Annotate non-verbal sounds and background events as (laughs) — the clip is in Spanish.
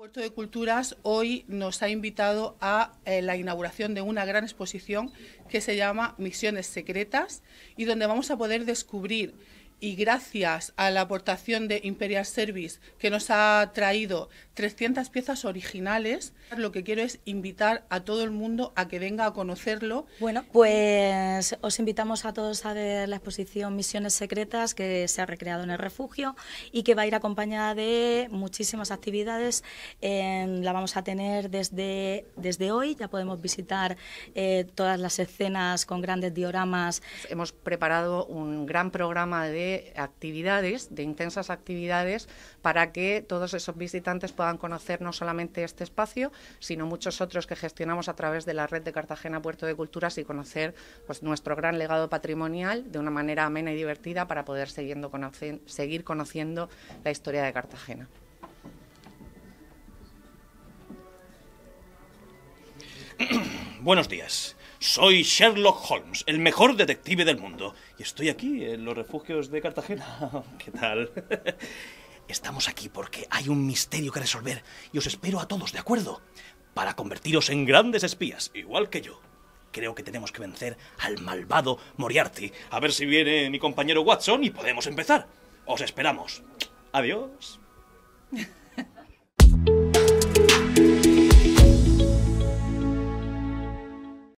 Puerto de Culturas hoy nos ha invitado a eh, la inauguración de una gran exposición que se llama Misiones Secretas y donde vamos a poder descubrir y gracias a la aportación de Imperial Service que nos ha traído 300 piezas originales, lo que quiero es invitar a todo el mundo a que venga a conocerlo. Bueno, pues os invitamos a todos a ver la exposición Misiones Secretas que se ha recreado en el refugio y que va a ir acompañada de muchísimas actividades. Em, la vamos a tener desde, desde hoy, ya podemos visitar eh, todas las escenas con grandes dioramas. Hemos preparado un gran programa de actividades, de intensas actividades, para que todos esos visitantes puedan conocer no solamente este espacio, sino muchos otros que gestionamos a través de la red de Cartagena Puerto de Culturas y conocer pues, nuestro gran legado patrimonial de una manera amena y divertida para poder seguir conociendo la historia de Cartagena. Buenos días. Soy Sherlock Holmes, el mejor detective del mundo. Y estoy aquí, en los refugios de Cartagena. (laughs) ¿Qué tal? (laughs) Estamos aquí porque hay un misterio que resolver y os espero a todos, ¿de acuerdo? Para convertiros en grandes espías, igual que yo. Creo que tenemos que vencer al malvado Moriarty. A ver si viene mi compañero Watson y podemos empezar. Os esperamos. Adiós. (laughs)